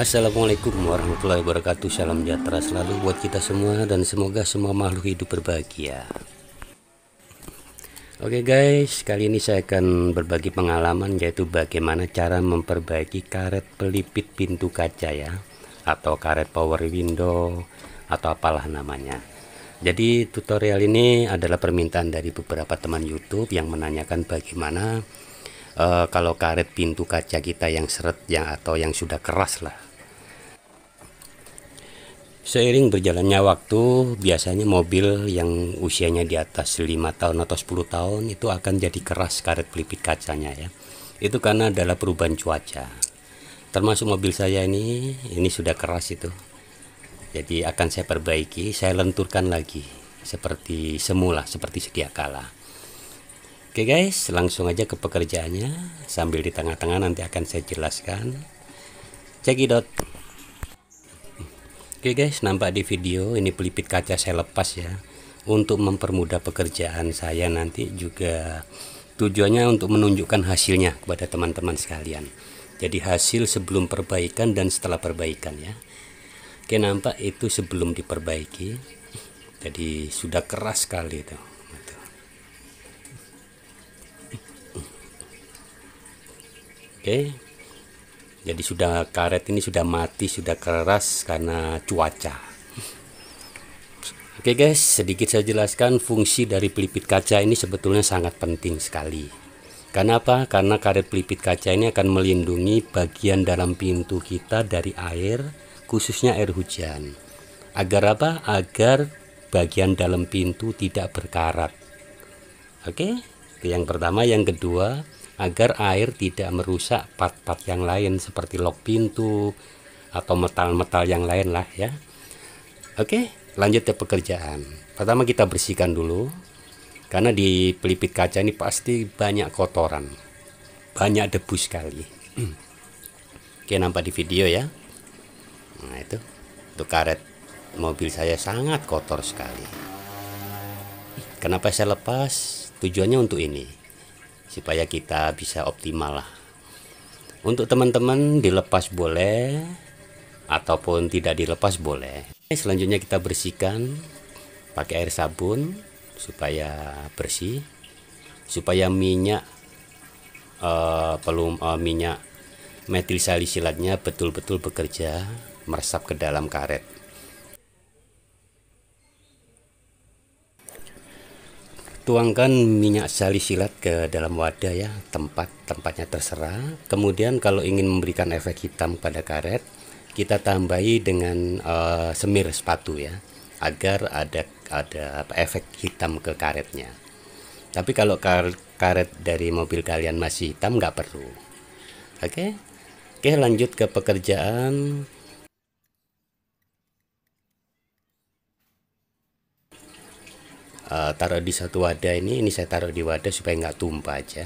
Assalamualaikum warahmatullahi wabarakatuh Salam sejahtera selalu buat kita semua Dan semoga semua makhluk hidup berbahagia Oke guys, kali ini saya akan berbagi pengalaman Yaitu bagaimana cara memperbaiki karet pelipit pintu kaca ya Atau karet power window Atau apalah namanya jadi tutorial ini adalah permintaan dari beberapa teman YouTube yang menanyakan bagaimana uh, kalau karet pintu kaca kita yang seret yang atau yang sudah keras lah Seiring berjalannya waktu, biasanya mobil yang usianya di atas 5 tahun atau 10 tahun itu akan jadi keras karet pelipit kacanya ya. Itu karena adalah perubahan cuaca. Termasuk mobil saya ini, ini sudah keras itu. Jadi akan saya perbaiki, saya lenturkan lagi seperti semula, seperti sedia kala. Oke guys, langsung aja ke pekerjaannya. Sambil di tengah-tengah nanti akan saya jelaskan. Cekidot. Oke guys, nampak di video ini pelipit kaca saya lepas ya untuk mempermudah pekerjaan saya nanti juga tujuannya untuk menunjukkan hasilnya kepada teman-teman sekalian. Jadi hasil sebelum perbaikan dan setelah perbaikan ya. Oke, nampak itu sebelum diperbaiki. Jadi sudah keras sekali itu. Oke, jadi sudah karet ini sudah mati sudah keras karena cuaca Oke guys, sedikit saya jelaskan fungsi dari pelipit kaca ini sebetulnya sangat penting sekali. Karena apa? Karena karet pelipit kaca ini akan melindungi bagian dalam pintu kita dari air, khususnya air hujan. Agar apa? Agar bagian dalam pintu tidak berkarat. Oke, Okay? yang pertama. Yang kedua, agar air tidak merusak part-part yang lain seperti lok pintu atau metal-metal yang lain lah ya oke lanjut ke pekerjaan pertama kita bersihkan dulu karena di pelipit kaca ini pasti banyak kotoran banyak debu sekali oke nampak di video ya nah itu untuk karet mobil saya sangat kotor sekali kenapa saya lepas tujuannya untuk ini supaya kita bisa optimal lah untuk teman-teman dilepas boleh ataupun tidak dilepas boleh selanjutnya kita bersihkan pakai air sabun supaya bersih supaya minyak uh, pelum uh, minyak metil salisilatnya betul-betul bekerja meresap ke dalam karet tuangkan minyak salisilat ke dalam wadah ya, tempat tempatnya terserah. Kemudian kalau ingin memberikan efek hitam pada karet, kita tambahi dengan uh, semir sepatu ya, agar ada ada efek hitam ke karetnya. Tapi kalau karet dari mobil kalian masih hitam nggak perlu. Oke. Okay? Oke, okay, lanjut ke pekerjaan uh, taruh di satu wadah ini ini saya taruh di wadah supaya nggak tumpah aja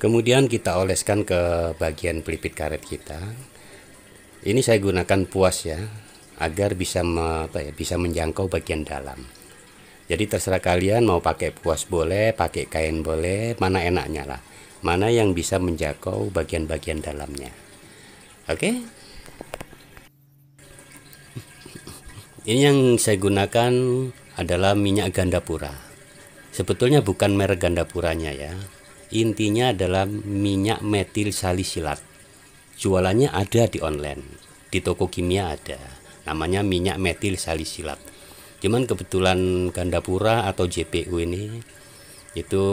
kemudian kita oleskan ke bagian pelipit karet kita ini saya gunakan puas ya agar bisa me, apa ya bisa menjangkau bagian dalam jadi terserah kalian mau pakai puas boleh pakai kain boleh mana enaknya lah mana yang bisa menjangkau bagian-bagian dalamnya. Oke. Okay? Ini yang saya gunakan adalah minyak ganda pura. Sebetulnya bukan merek ganda puranya ya. Intinya adalah minyak metil salisilat. Jualannya ada di online. Di toko kimia ada. Namanya minyak metil salisilat. Cuman kebetulan ganda pura atau JPU ini itu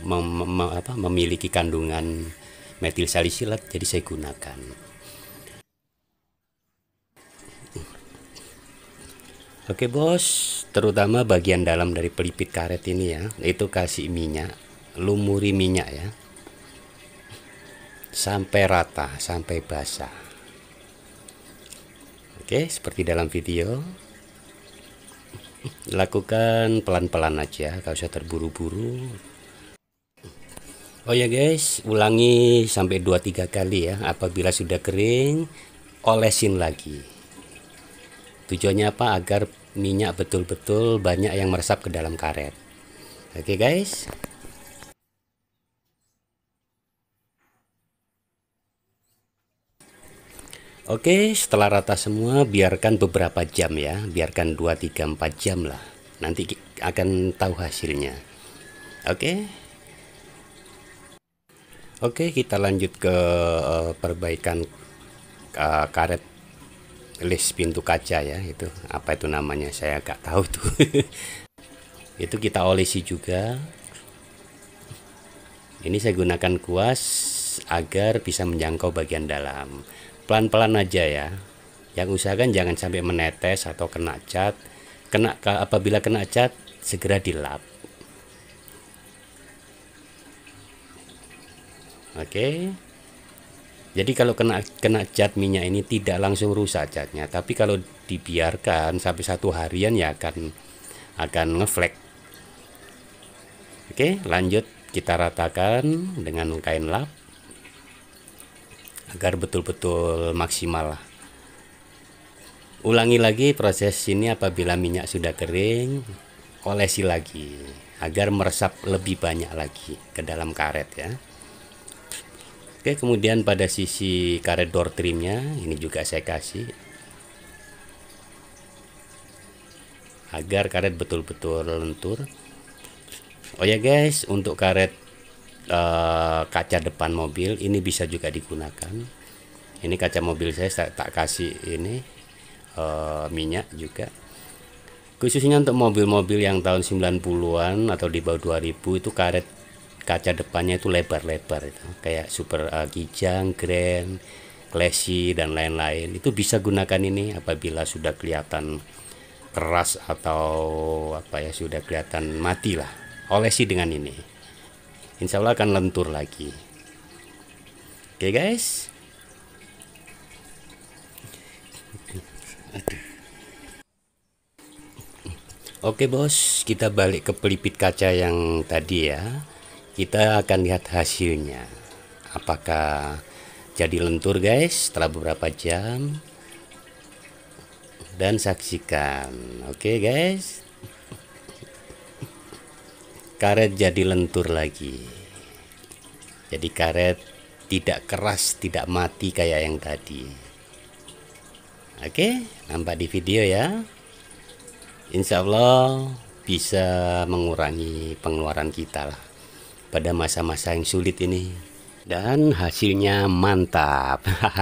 mem mem apa, memiliki kandungan metil salisilat jadi saya gunakan Oke bos, terutama bagian dalam dari pelipit karet ini ya, itu kasih minyak, lumuri minyak ya, sampai rata, sampai basah. Oke, seperti dalam video, lakukan pelan-pelan aja kalau usah terburu-buru oh ya guys ulangi sampai dua tiga kali ya apabila sudah kering olesin lagi tujuannya apa agar minyak betul-betul banyak yang meresap ke dalam karet oke okay guys Oke, setelah rata semua biarkan beberapa jam ya, biarkan 2 3 4 jam lah. Nanti akan tahu hasilnya. Oke. Oke, kita lanjut ke eh, perbaikan eh, karet list pintu kaca ya, itu apa itu namanya saya nggak tahu tuh. itu kita olesi juga. Ini saya gunakan kuas agar bisa menjangkau bagian dalam pelan-pelan aja ya yang usahakan jangan sampai menetes atau kena cat kena apabila kena cat segera dilap oke jadi kalau kena kena cat minyak ini tidak langsung rusak catnya tapi kalau dibiarkan sampai satu harian ya akan akan ngeflek oke lanjut kita ratakan dengan kain lap agar betul-betul maksimal Ulangi lagi proses ini apabila minyak sudah kering, olesi lagi agar meresap lebih banyak lagi ke dalam karet ya. Oke, kemudian pada sisi karet door trimnya ini juga saya kasih agar karet betul-betul lentur. Oh ya guys, untuk karet e, kaca depan mobil ini bisa juga digunakan ini kaca mobil saya tak, tak kasih ini e, minyak juga khususnya untuk mobil-mobil yang tahun 90-an atau di bawah 2000 itu karet kaca depannya itu lebar-lebar itu kayak super uh, kijang grand classy dan lain-lain itu bisa gunakan ini apabila sudah kelihatan keras atau apa ya sudah kelihatan mati lah olesi dengan ini insya Allah akan lentur lagi oke okay, guys Oke okay, bos, kita balik ke pelipit kaca yang tadi ya. Kita akan lihat hasilnya. Apakah jadi lentur guys setelah beberapa jam? Dan saksikan. Oke okay, guys karet jadi lentur lagi jadi karet tidak keras tidak mati kayak yang tadi oke nampak di video ya Insya Allah bisa mengurangi pengeluaran kita lah pada masa-masa yang sulit ini dan hasilnya mantap oke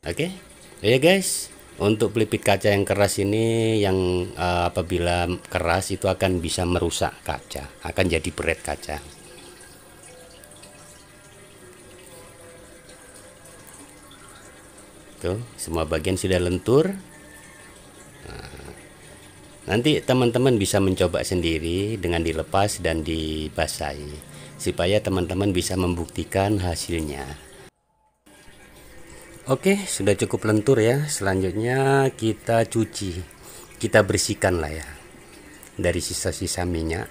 okay? ya guys untuk pelipit kaca yang keras ini yang uh, apabila keras itu akan bisa merusak kaca, akan jadi beret kaca. Tuh, semua bagian sudah lentur. Nah, nanti teman-teman bisa mencoba sendiri dengan dilepas dan dibasahi supaya teman-teman bisa membuktikan hasilnya. Oke, sudah cukup lentur ya. Selanjutnya kita cuci. Kita bersihkan lah ya. Dari sisa-sisa minyak.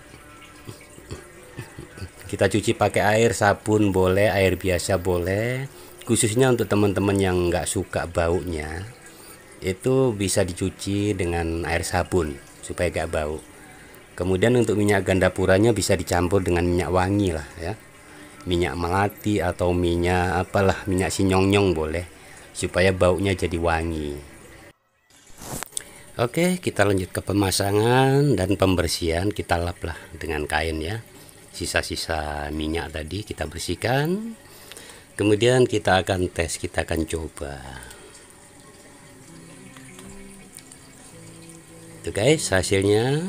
Kita cuci pakai air sabun boleh, air biasa boleh. Khususnya untuk teman-teman yang nggak suka baunya, itu bisa dicuci dengan air sabun supaya gak bau. Kemudian untuk minyak ganda puranya bisa dicampur dengan minyak wangi lah ya. Minyak melati atau minyak apalah, minyak sinyong-nyong boleh supaya baunya jadi wangi oke kita lanjut ke pemasangan dan pembersihan kita lap lah dengan kain ya sisa-sisa minyak tadi kita bersihkan kemudian kita akan tes kita akan coba itu guys hasilnya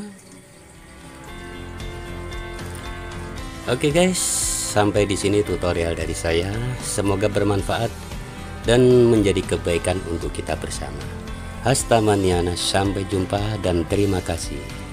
oke guys sampai di sini tutorial dari saya semoga bermanfaat dan menjadi kebaikan untuk kita bersama. Hastamaniana, sampai jumpa dan terima kasih.